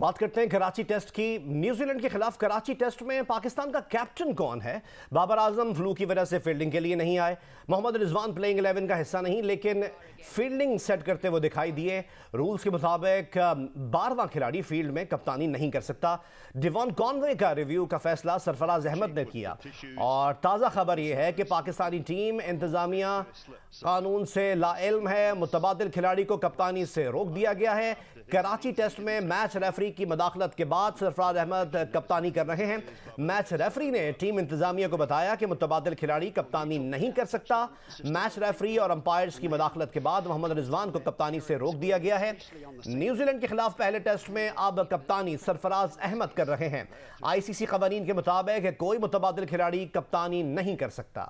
बात करते हैं कराची टेस्ट की न्यूजीलैंड के खिलाफ कराची टेस्ट में पाकिस्तान का कैप्टन कौन है बाबर आजम फ्लू की वजह से फील्डिंग के लिए नहीं आए मोहम्मद रिजवान प्लेइंग 11 का हिस्सा नहीं लेकिन फील्डिंग सेट करते हुए दिखाई दिए रूल्स के मुताबिक बारवा खिलाड़ी फील्ड में कप्तानी नहीं कर सकता डिवॉन कॉनवे का रिव्यू का फैसला सरफराज अहमद ने किया और ताज़ा खबर यह है कि पाकिस्तानी टीम इंतजामिया कानून से लाइल है मुतबाद खिलाड़ी को कप्तानी से रोक दिया गया है कराची टेस्ट में मैच रेफरी रेफरी की मदाखलत के बाद सरफराज अहमद कप्तानी कर रहे हैं मैच रेफरी ने टीम इंतजामिया को बताया कि मुतबादल खिलाड़ी कप्तानी नहीं कर सकता मैच रेफरी और अंपायर्स की मदाखलत के बाद मोहम्मद रिजवान को कप्तानी से रोक दिया गया है न्यूजीलैंड के खिलाफ पहले टेस्ट में अब कप्तानी सरफराज अहमद कर रहे हैं आईसीसी कवानीन के मुताबिक कोई मुतबादल खिलाड़ी कप्तानी नहीं कर सकता